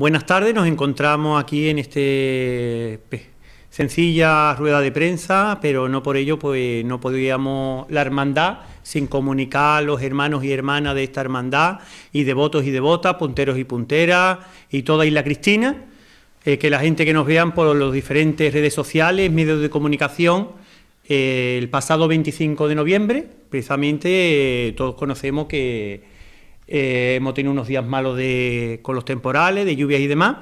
Buenas tardes, nos encontramos aquí en este sencilla rueda de prensa, pero no por ello pues no podíamos la hermandad sin comunicar a los hermanos y hermanas de esta hermandad y devotos y devotas, punteros y punteras y toda Isla Cristina, eh, que la gente que nos vean por las diferentes redes sociales, medios de comunicación, eh, el pasado 25 de noviembre, precisamente eh, todos conocemos que eh, hemos tenido unos días malos con los temporales, de lluvias y demás.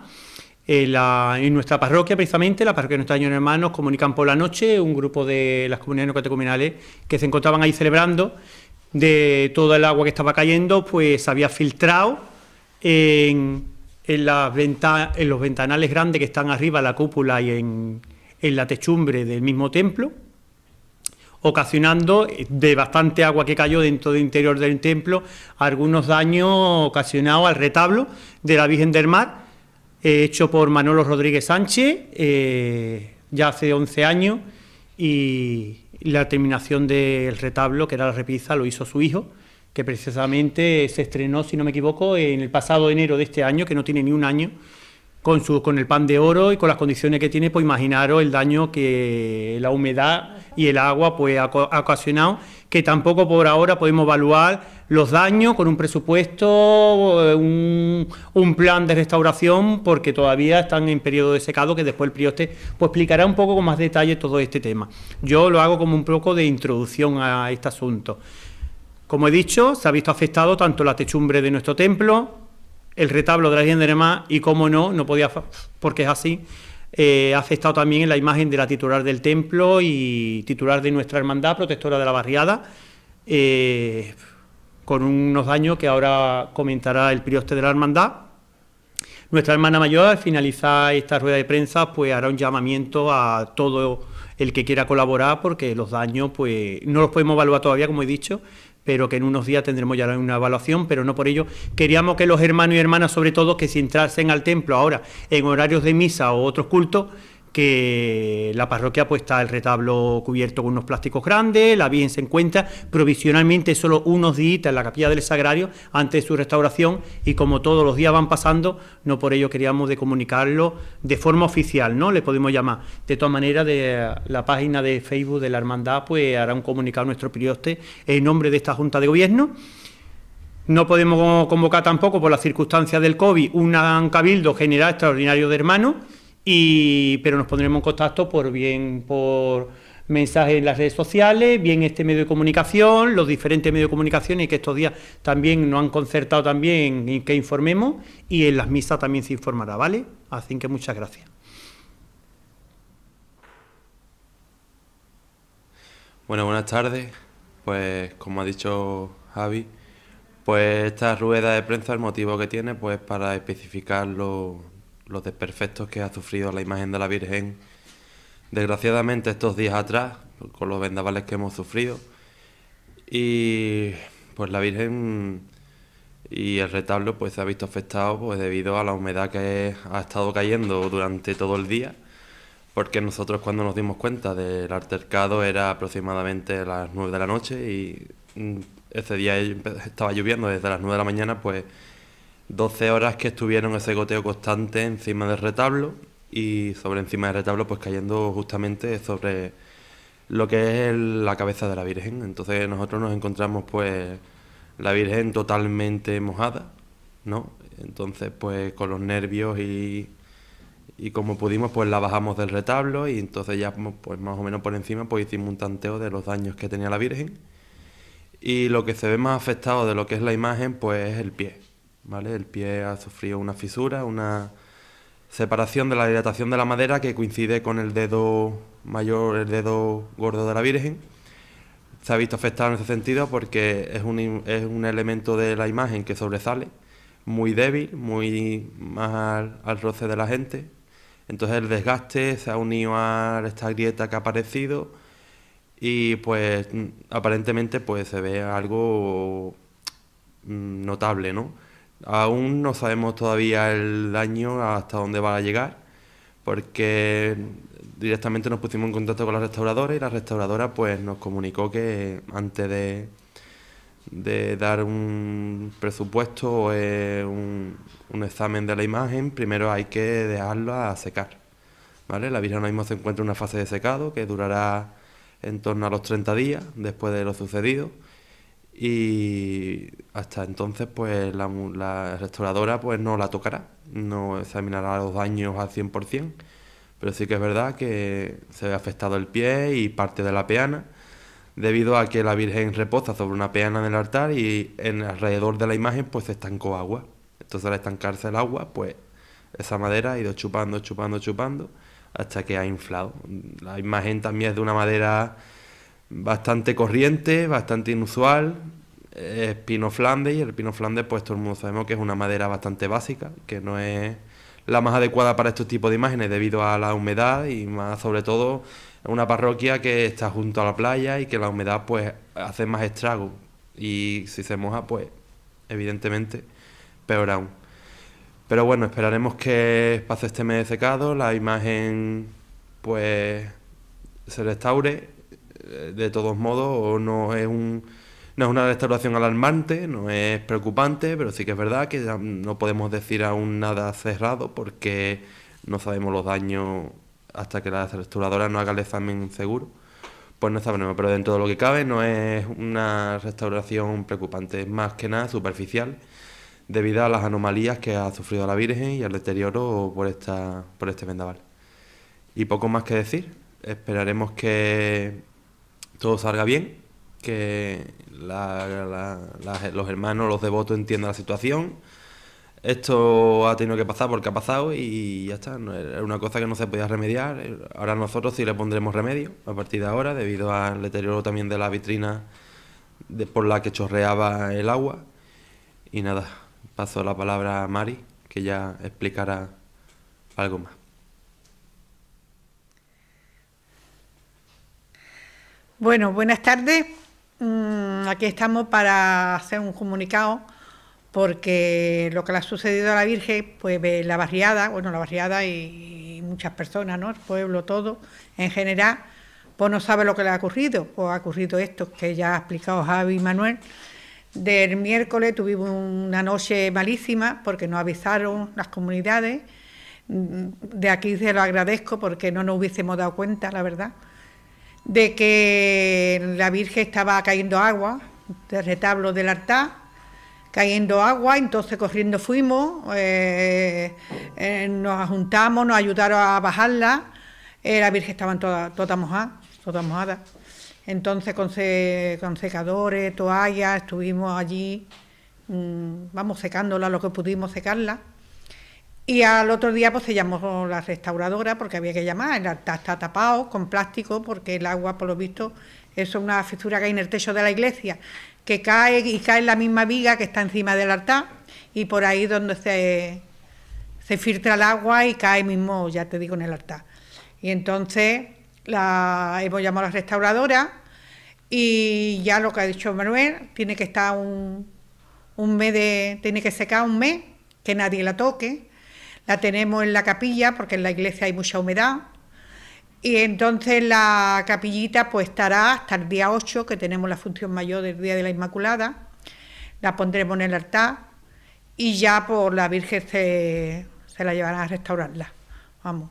Eh, en, nuestra parroquia, precisamente, la parroquia de Nuestra Años Hermanos, comunican por la noche un grupo de las comunidades no que se encontraban ahí celebrando. De todo el agua que estaba cayendo, pues había filtrado en, los ventanales grandes que están arriba, la cúpula y en la techumbre del mismo templo ocasionando de bastante agua que cayó dentro del interior del templo, algunos daños ocasionados al retablo de la Virgen del Mar, eh, hecho por Manolo Rodríguez Sánchez eh, ya hace 11 años, y la terminación del retablo, que era la repisa, lo hizo su hijo, que precisamente se estrenó, si no me equivoco, en el pasado enero de este año, que no tiene ni un año con, su, con el pan de oro y con las condiciones que tiene, pues imaginaros el daño que la humedad y el agua pues, ha, ocasionado, que tampoco por ahora podemos evaluar los daños con un presupuesto, eh, un, plan de restauración, porque todavía están en periodo de secado, que después el prioste pues, explicará un poco con más detalle todo este tema. Yo lo hago como un poco de introducción a este asunto. Como he dicho, se ha visto afectado tanto la techumbre de nuestro templo, el retablo de la gente de Nemá y cómo no, no podía, porque es así, eh, ha afectado también en la imagen de la titular del templo y titular de nuestra hermandad, protectora de la barriada, eh, con unos daños que ahora comentará el prioste de la hermandad. Nuestra hermana mayor, al finalizar esta rueda de prensa, pues hará un llamamiento a todo el que quiera colaborar, porque los daños, pues, no los podemos evaluar todavía, como he dicho, pero que en unos días tendremos ya una evaluación, pero no por ello. Queríamos que los hermanos y hermanas, sobre todo, que si entrasen al templo ahora en horarios de misa o otros cultos, que la parroquia pues está el retablo cubierto con unos plásticos grandes, la bien se encuentra provisionalmente solo unos días en la capilla del Sagrario antes de su restauración y como todos los días van pasando, no por ello queríamos de comunicarlo de forma oficial, ¿no? Le podemos llamar. De todas maneras, de la página de Facebook de la Hermandad pues hará un comunicado nuestro prioste en nombre de esta Junta de Gobierno. No podemos convocar tampoco por las circunstancias del COVID un cabildo general extraordinario de hermanos y, pero nos pondremos en contacto por bien por mensajes en las redes sociales, bien este medio de comunicación, los diferentes medios de comunicación y que estos días también nos han concertado también y que informemos y en las misas también se informará, ¿vale? Así que muchas gracias. Bueno, buenas tardes. Pues como ha dicho Javi, pues esta rueda de prensa, el motivo que tiene, pues para especificar los desperfectos que ha sufrido la imagen de la Virgen, desgraciadamente estos días atrás, con los vendavales que hemos sufrido. Y pues la Virgen y el retablo pues se ha visto afectado pues debido a la humedad que ha estado cayendo durante todo el día porque nosotros cuando nos dimos cuenta del altercado era aproximadamente las 9 de la noche y mm, ese día estaba lloviendo desde las 9 de la mañana pues 12 horas que estuvieron ese goteo constante encima del retablo y sobre encima del retablo pues cayendo justamente sobre lo que es la cabeza de la Virgen. Entonces nosotros nos encontramos pues la Virgen totalmente mojada, ¿no? Entonces pues con los nervios y, y como pudimos pues la bajamos del retablo y entonces ya pues más o menos por encima pues hicimos un tanteo de los daños que tenía la Virgen. Y lo que se ve más afectado de lo que es la imagen pues es el pie el pie ha sufrido una fisura, una separación de la dilatación de la madera que coincide con el dedo mayor, el dedo gordo de la Virgen. Se ha visto afectado en ese sentido porque es un, es un elemento de la imagen que sobresale, muy débil, muy más al, roce de la gente. Entonces el desgaste se ha unido a esta grieta que ha aparecido y pues mm, aparentemente pues se ve algo mm, notable, ¿no? Aún no sabemos todavía el daño hasta dónde va a llegar, porque directamente nos pusimos en contacto con la restauradora y la restauradora pues nos comunicó que antes de, dar un presupuesto o eh, un, examen de la imagen, primero hay que dejarlo a secar. ¿vale? La virgen ahora mismo se encuentra en una fase de secado que durará en torno a los 30 días después de lo sucedido y hasta entonces pues la, restauradora pues no la tocará, no examinará los daños al 100%, pero sí que es verdad que se ha afectado el pie y parte de la peana, debido a que la Virgen reposa sobre una peana del altar y en alrededor de la imagen pues se estancó agua. Entonces al estancarse el agua pues esa madera ha ido chupando, chupando, chupando hasta que ha inflado. La imagen también es de una madera bastante corriente, bastante inusual. Es pino flandes y el pino flandes, pues todo el mundo sabemos que es una madera bastante básica, que no es la más adecuada para estos tipos de imágenes debido a la humedad y más sobre todo una parroquia que está junto a la playa y que la humedad pues hace más estrago... y si se moja pues evidentemente peor aún. Pero bueno, esperaremos que pase este mes de secado, la imagen pues se restaure de todos modos no es no es una restauración alarmante, no es preocupante, pero sí que es verdad que no podemos decir aún nada cerrado porque no sabemos los daños hasta que la restauradora no haga el examen seguro. Pues no sabemos, pero dentro de lo que cabe no es una restauración preocupante, es más que nada superficial debido a las anomalías que ha sufrido la Virgen y al deterioro por, esta, por este vendaval. Y poco más que decir, esperaremos que todo salga bien, que los hermanos, los devotos entiendan la situación. Esto ha tenido que pasar porque ha pasado y ya está. Es una cosa que no se podía remediar. Ahora nosotros sí le pondremos remedio a partir de ahora, debido al deterioro también de la vitrina por la que chorreaba el agua. Y nada, paso la palabra a Mari, que ya explicará algo más. Bueno, buenas tardes. Mm, aquí estamos para hacer un comunicado porque lo que le ha sucedido a la Virgen, pues la barriada, bueno, la barriada y, muchas personas, ¿no? El pueblo todo en general, pues no sabe lo que le ha ocurrido. Pues ha ocurrido esto que ya ha explicado Javi Manuel. Del miércoles tuvimos una noche malísima porque nos avisaron las comunidades. Mm, de aquí se lo agradezco porque no nos hubiésemos dado cuenta, la verdad de que la Virgen estaba cayendo agua del retablo del altar, cayendo agua, entonces corriendo fuimos, eh, eh, nos juntamos, nos ayudaron a bajarla, eh, la Virgen estaba toda, toda mojada, toda mojada. Entonces con, secadores, toallas, estuvimos allí, mm, vamos secándola lo que pudimos secarla. Y al otro día pues se llamó la restauradora porque había que llamar, el altar está tapado con plástico porque el agua por lo visto es una fisura que hay en el techo de la iglesia, que cae y cae en la misma viga que está encima del altar y por ahí donde se, se filtra el agua y cae mismo, ya te digo, en el altar. Y entonces la, hemos llamado a la restauradora y ya lo que ha dicho Manuel, tiene que estar un, un mes de, tiene que secar un mes, que nadie la toque la tenemos en la capilla porque en la iglesia hay mucha humedad. Y entonces la capillita pues estará hasta el día 8, que tenemos la función mayor del Día de la Inmaculada. La pondremos en el altar y ya por pues, la Virgen se, la llevará a restaurarla. Vamos,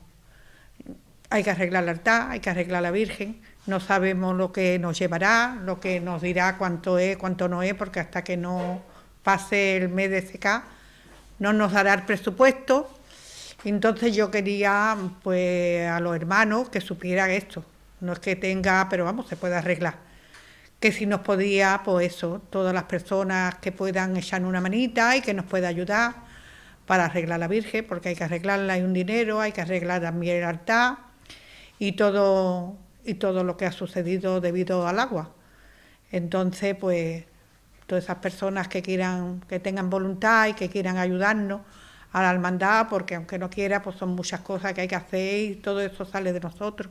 hay que arreglar el altar, hay que arreglar la Virgen. No sabemos lo que nos llevará, lo que nos dirá cuánto es, cuánto no es, porque hasta que no pase el mes de seca no nos dará el presupuesto entonces yo quería pues a los hermanos que supieran esto. No es que tenga, pero vamos, se puede arreglar. Que si nos podía, pues eso, todas las personas que puedan echar una manita y que nos pueda ayudar para arreglar la Virgen, porque hay que arreglarla, hay un dinero, hay que arreglar también el altar y todo, y todo lo que ha sucedido debido al agua. Entonces, pues, todas esas personas que quieran, que tengan voluntad y que quieran ayudarnos, a la hermandad, porque aunque no quiera, pues son muchas cosas que hay que hacer y todo eso sale de nosotros.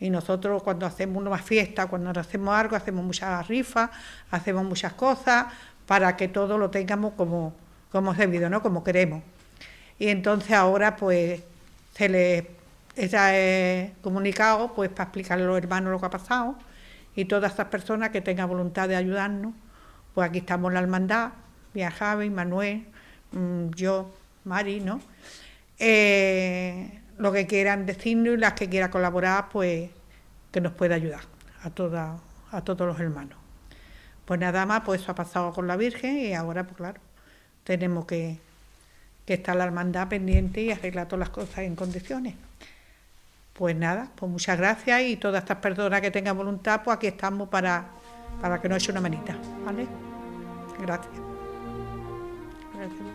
Y nosotros cuando hacemos una fiesta, cuando hacemos algo, hacemos muchas rifas, hacemos muchas cosas para que todo lo tengamos como, como es debido, ¿no? Como queremos. Y entonces ahora pues se les ha comunicado pues para explicarle a los hermanos lo que ha pasado y todas esas personas que tengan voluntad de ayudarnos, pues aquí estamos la hermandad, viajaba Javi, Manuel, mm, yo, Mari, ¿no? Eh, lo que quieran decirnos y las que quieran colaborar, pues que nos pueda ayudar a, a todos los hermanos. Pues nada más, pues eso ha pasado con la Virgen y ahora, pues claro, tenemos que, estar la hermandad pendiente y arreglar todas las cosas en condiciones. Pues nada, pues muchas gracias y todas estas personas que tengan voluntad, pues aquí estamos para, para que nos eche una manita, ¿vale? Gracias. gracias.